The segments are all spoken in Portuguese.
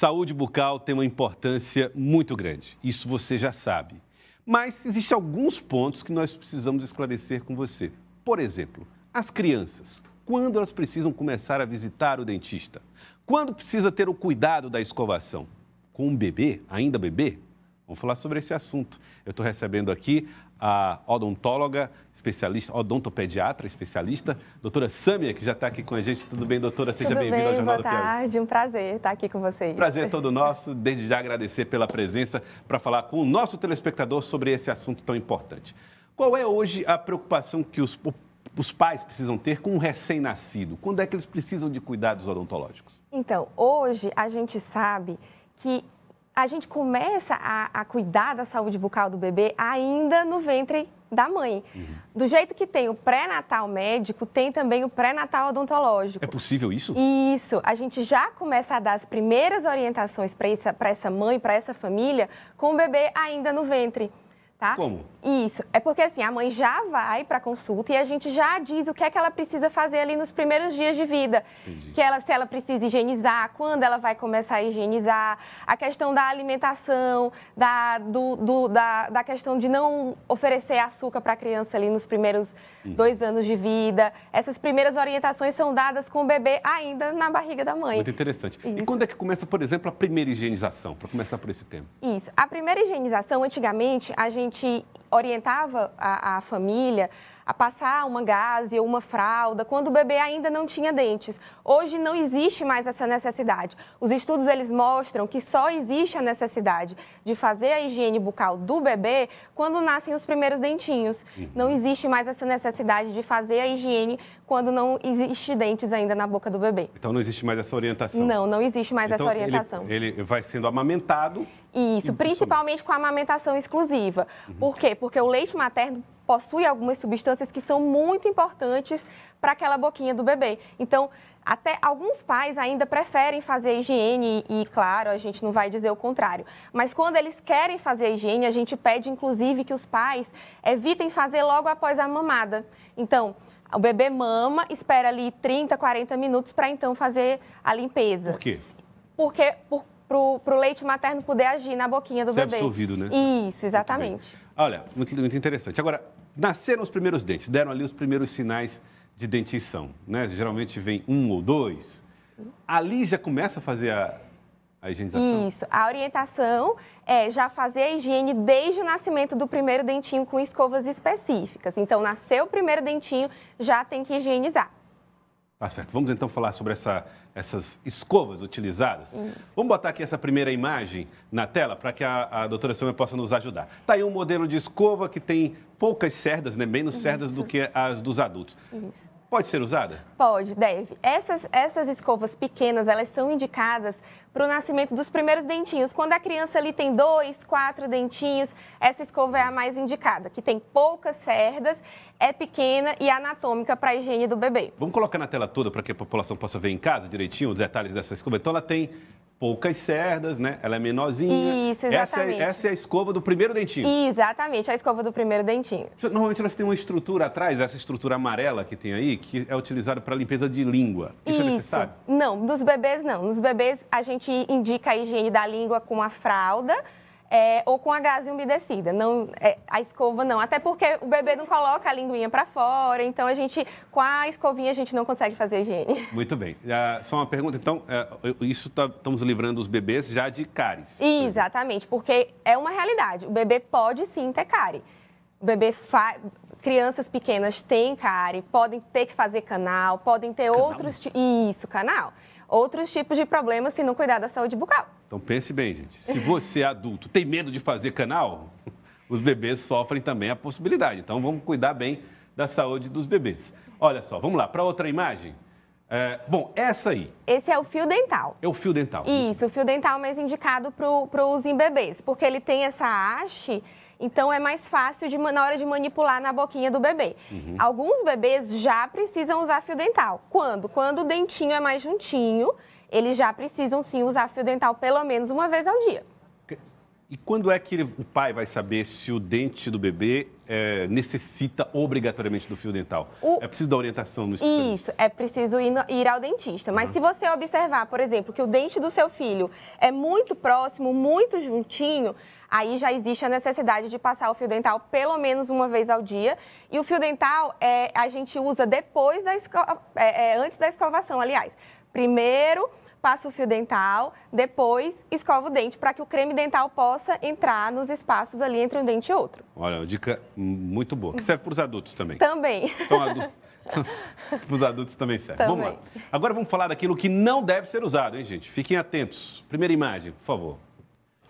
Saúde bucal tem uma importância muito grande, isso você já sabe. Mas existem alguns pontos que nós precisamos esclarecer com você. Por exemplo, as crianças, quando elas precisam começar a visitar o dentista? Quando precisa ter o cuidado da escovação? Com um bebê, ainda bebê, Vamos falar sobre esse assunto. Eu estou recebendo aqui a odontóloga, especialista, odontopediatra, especialista, doutora Sâmia, que já está aqui com a gente. Tudo bem, doutora? Seja bem-vinda bem, ao Jornal boa do Boa tarde, um prazer estar aqui com vocês. Prazer é todo nosso, desde já agradecer pela presença para falar com o nosso telespectador sobre esse assunto tão importante. Qual é hoje a preocupação que os, os pais precisam ter com um recém-nascido? Quando é que eles precisam de cuidados odontológicos? Então, hoje a gente sabe que a gente começa a, a, cuidar da saúde bucal do bebê ainda no ventre da mãe. Uhum. Do jeito que tem o pré-natal médico, tem também o pré-natal odontológico. É possível isso? Isso. A gente já começa a dar as primeiras orientações para essa, essa mãe, para essa família, com o bebê ainda no ventre. Tá? Como? Isso. É porque assim, a mãe já vai para consulta e a gente já diz o que é que ela precisa fazer ali nos primeiros dias de vida. Entendi. Que ela se ela precisa higienizar, quando ela vai começar a higienizar, a questão da alimentação, da, do, do da, da questão de não oferecer açúcar para a criança ali nos primeiros uhum. dois anos de vida. Essas primeiras orientações são dadas com o bebê ainda na barriga da mãe. Muito interessante. Isso. E quando é que começa, por exemplo, a primeira higienização? Para começar por esse tema. Isso. A primeira higienização, antigamente, a gente gente orientava a, a família a passar uma gaze ou uma fralda quando o bebê ainda não tinha dentes. Hoje não existe mais essa necessidade. Os estudos eles mostram que só existe a necessidade de fazer a higiene bucal do bebê quando nascem os primeiros dentinhos. Não uhum. existe mais essa necessidade de fazer a higiene quando não existe dentes ainda na boca do bebê. Então não existe mais essa orientação. Não, não existe mais então, essa orientação. Ele, ele vai sendo amamentado. Isso, e... principalmente com a amamentação exclusiva. Uhum. Por quê? Porque o leite materno possui algumas substâncias que são muito importantes para aquela boquinha do bebê. Então, até alguns pais ainda preferem fazer a higiene e, claro, a gente não vai dizer o contrário. Mas quando eles querem fazer a higiene, a gente pede, inclusive, que os pais evitem fazer logo após a mamada. Então, o bebê mama, espera ali 30, 40 minutos para então fazer a limpeza. Por quê? Porque por, pro, pro leite materno poder agir na boquinha do Ser bebê. absorvido, né? Isso, exatamente. Muito Olha, muito, muito interessante. Agora, Nasceram os primeiros dentes, deram ali os primeiros sinais de dentição, né? Geralmente vem um ou dois. Ali já começa a fazer a, a higienização? Isso. A orientação é já fazer a higiene desde o nascimento do primeiro dentinho com escovas específicas. Então, nasceu o primeiro dentinho, já tem que higienizar. Tá certo. Vamos então falar sobre essa essas escovas utilizadas. Isso. Vamos botar aqui essa primeira imagem na tela para que a, a doutora Silvia possa nos ajudar. Está aí um modelo de escova que tem poucas cerdas, né? menos Isso. cerdas do que as dos adultos. Isso. Pode ser usada? Pode, deve. Essas, essas escovas pequenas, elas são indicadas para o nascimento dos primeiros dentinhos. Quando a criança ali tem dois, quatro dentinhos, essa escova é a mais indicada, que tem poucas cerdas, é pequena e anatômica para a higiene do bebê. Vamos colocar na tela toda para que a população possa ver em casa direitinho os detalhes dessa escova. Então, ela tem poucas cerdas, né? Ela é menorzinha. Isso, exatamente. Essa é, essa é, a escova do primeiro dentinho. Exatamente, a escova do primeiro dentinho. Normalmente elas têm uma estrutura atrás, essa estrutura amarela que tem aí, que é utilizada para limpeza de língua. Isso, é Isso, é necessário? Não, nos bebês não. Nos bebês a gente indica a higiene da língua com a fralda é, ou com a gaze umedecida. Não, é, a escova não, até porque o bebê não coloca a linguinha para fora, então a gente, com a escovinha, a gente não consegue fazer higiene. Muito bem. só uma pergunta, então, é, isso tá, estamos livrando os bebês já de cáries. Exatamente, porque é uma realidade. O bebê pode sim ter cárie. O bebê fa... Crianças pequenas têm cárie, podem ter que fazer canal, podem ter canal? outros... Isso, canal. Outros tipos de problemas se não cuidar da saúde bucal. Então pense bem, gente. Se você é adulto tem medo de fazer canal, os bebês sofrem também a possibilidade. Então vamos cuidar bem da saúde dos bebês. Olha só, vamos lá para outra imagem. É, bom, essa aí. Esse é o fio dental. É o fio dental. Isso, o fio dental mais indicado para o uso em bebês, porque ele tem essa haste então é mais fácil de, na hora de manipular na boquinha do bebê. Uhum. Alguns bebês já precisam usar fio dental. Quando? Quando o dentinho é mais juntinho, eles já precisam sim usar fio dental pelo menos uma vez ao dia. E quando é que o pai vai saber se o dente do bebê é, necessita obrigatoriamente do fio dental? O... É preciso da orientação no especialista? Isso, é preciso ir, no, ir ao dentista. Mas uhum. se você observar, por exemplo, que o dente do seu filho é muito próximo, muito juntinho, aí já existe a necessidade de passar o fio dental pelo menos uma vez ao dia. E o fio dental é, a gente usa depois da é, é, antes da escovação, aliás. Primeiro passo o fio dental, depois escova o dente para que o creme dental possa entrar nos espaços ali entre um dente e outro. Olha, uma dica muito boa, que serve para os adultos também. Também. Então, os adultos também serve Também. Vamos lá. Agora vamos falar daquilo que não deve ser usado, hein, gente? Fiquem atentos. Primeira imagem, por favor.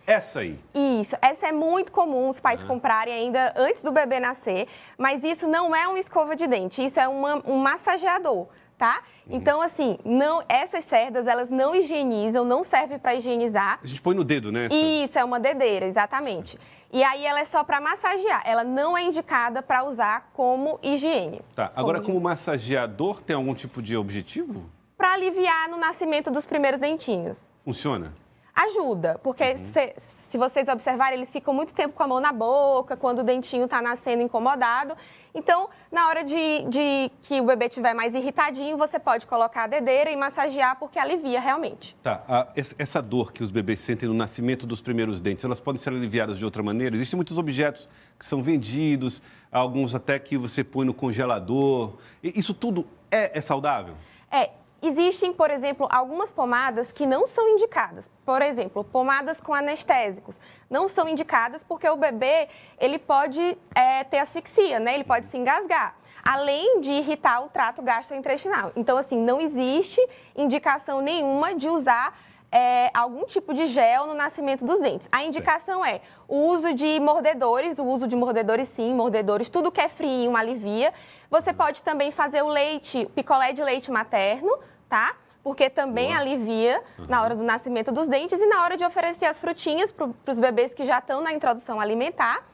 Essa aí. Isso, essa é muito comum os pais comprarem ainda antes do bebê nascer, mas isso não é uma escova de dente, isso é uma, um massageador tá? Uhum. Então, assim, não essas cerdas, elas não higienizam, não servem para higienizar. A gente põe no dedo, né? Isso, é uma dedeira, exatamente. E aí ela é só para massagear, ela não é indicada para usar como higiene. Tá, agora como, como massageador tem algum tipo de objetivo? Para aliviar no nascimento dos primeiros dentinhos. Funciona? ajuda, porque uhum. se, se, vocês observarem, eles ficam muito tempo com a mão na boca, quando o dentinho está nascendo incomodado. Então, na hora de, de que o bebê estiver mais irritadinho, você pode colocar a dedeira e massagear, porque alivia realmente. Tá, a, essa dor que os bebês sentem no nascimento dos primeiros dentes, elas podem ser aliviadas de outra maneira? Existem muitos objetos que são vendidos, alguns até que você põe no congelador. Isso tudo é, é saudável? É, Existem, por exemplo, algumas pomadas que não são indicadas. Por exemplo, pomadas com anestésicos não são indicadas porque o bebê ele pode é, ter asfixia, né? Ele pode se engasgar, além de irritar o trato gastrointestinal. Então, assim, não existe indicação nenhuma de usar é, algum tipo de gel no nascimento dos dentes. A indicação sim. é o uso de mordedores, o uso de mordedores sim, mordedores, tudo que é frio, alivia. Você uhum. pode também fazer o leite, picolé de leite materno, tá? Porque também Boa. alivia uhum. na hora do nascimento dos dentes e na hora de oferecer as frutinhas para os bebês que já estão na introdução alimentar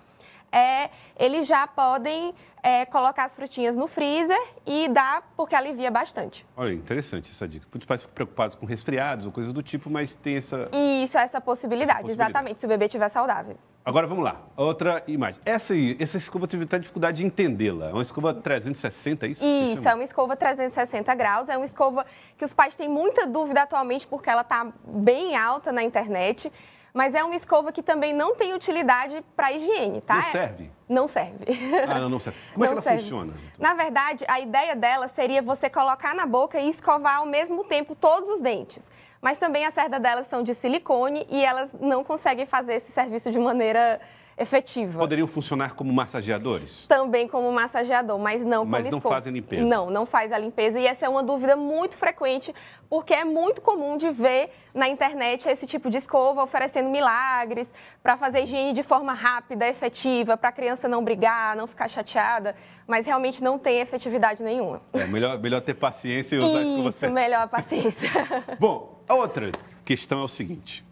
é, eles já podem é, colocar as frutinhas no freezer e dá porque alivia bastante. Olha, interessante essa dica. Muitos pais ficam preocupados com resfriados ou coisas do tipo, mas tem essa. Isso, essa possibilidade, essa possibilidade. exatamente, se o bebê estiver saudável. Agora vamos lá, outra imagem. Essa, essa escova tive até dificuldade de entendê-la. É uma escova 360, é isso? Isso, é uma escova 360 graus. É uma escova que os pais têm muita dúvida atualmente porque ela está bem alta na internet mas é uma escova que também não tem utilidade para higiene, tá? Não serve? Não serve. Ah, não, não serve. Como é não é que ela serve. funciona? Então? Na verdade, a ideia dela seria você colocar na boca e escovar ao mesmo tempo todos os dentes. Mas também as cerdas delas são de silicone e elas não conseguem fazer esse serviço de maneira efetiva. Poderiam funcionar como massageadores? Também como massageador, mas não como Mas não fazem limpeza? Não, não faz a limpeza. E essa é uma dúvida muito frequente, porque é muito comum de ver na internet esse tipo de escova oferecendo milagres para fazer higiene de forma rápida, efetiva, para a criança não brigar, não ficar chateada, mas realmente não tem efetividade nenhuma. É melhor, melhor ter paciência e usar Isso, a escova certa. melhor a paciência. Bom, a outra questão é o seguinte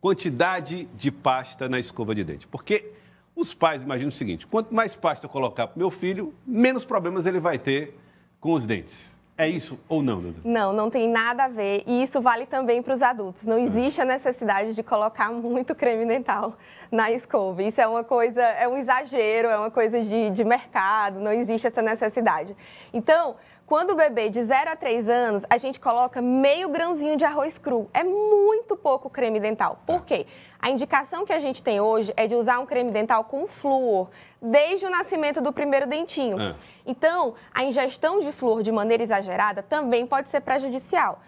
quantidade de pasta na escova de dente. Porque os pais imaginam o seguinte: quanto mais pasta eu colocar para meu filho, menos problemas ele vai ter com os dentes. É isso ou não, Duda? Não, não tem nada a ver. E isso vale também para os adultos. Não existe a necessidade de colocar muito creme dental na escova. Isso é uma coisa, é um exagero, é uma coisa de, de mercado, não existe essa necessidade. Então, quando o bebê de 0 a 3 anos, a gente coloca meio grãozinho de arroz cru. É muito pouco creme dental. Por tá. quê? A indicação que a gente tem hoje é de usar um creme dental com flúor desde o nascimento do primeiro dentinho. É. Então, a ingestão de flúor de maneira exagerada também pode ser prejudicial.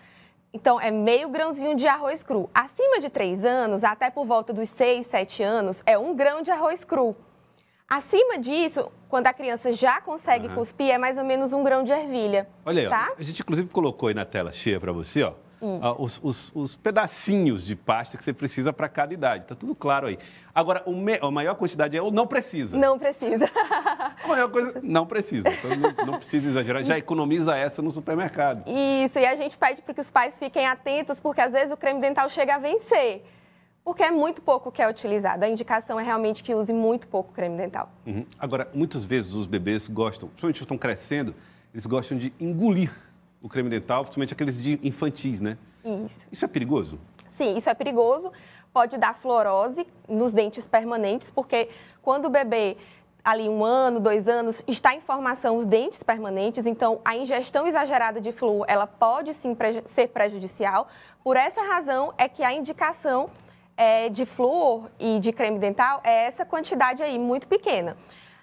Então, é meio grãozinho de arroz cru. Acima de 3 anos, até por volta dos 6, 7 anos, é um grão de arroz cru. Acima disso, quando a criança já consegue uhum. cuspir, é mais ou menos um grão de ervilha. Olha aí, tá? a gente inclusive colocou aí na tela cheia para você, ó. Hum. Ah, os, os, os, pedacinhos de pasta que você precisa para cada idade. Está tudo claro aí. Agora, me, a maior quantidade é ou não precisa. Não precisa. A maior coisa, não precisa. Então, não, não, precisa exagerar, já economiza essa no supermercado. Isso, e a gente pede para que os pais fiquem atentos, porque às vezes o creme dental chega a vencer. Porque é muito pouco que é utilizado. A indicação é realmente que use muito pouco creme dental. Uhum. Agora, muitas vezes os bebês gostam, principalmente estão crescendo, eles gostam de engolir o creme dental, principalmente aqueles de infantis, né? Isso. Isso é perigoso? Sim, isso é perigoso. Pode dar fluorose nos dentes permanentes, porque quando o bebê ali um ano, dois anos, está em formação os dentes permanentes, então a ingestão exagerada de flúor, ela pode sim ser prejudicial. Por essa razão é que a indicação é, de flúor e de creme dental é essa quantidade aí, muito pequena.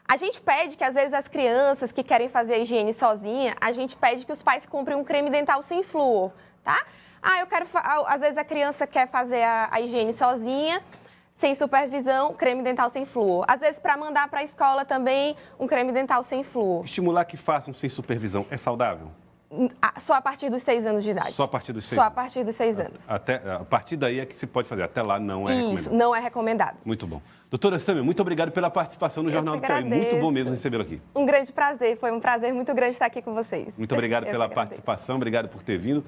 A gente pede que, às vezes, as crianças que querem fazer a higiene sozinha, a gente pede que os pais comprem um creme dental sem flúor, tá? Ah, eu quero. Às vezes a criança quer fazer a, a higiene sozinha, sem supervisão, creme dental sem flúor. Às vezes, para mandar para a escola também, um creme dental sem flúor. Estimular que façam sem supervisão é saudável? Só a partir dos seis anos de idade. Só a partir dos seis? Só a partir dos seis anos. Até, a partir daí é que se pode fazer. Até lá não é Isso, recomendado. não é recomendado. Muito bom. Doutora Samia, muito obrigado pela participação no Eu Jornal do Muito bom mesmo recebê-lo aqui. Um grande prazer. Foi um prazer muito grande estar aqui com vocês. Muito obrigado Eu pela participação. Obrigado por ter vindo.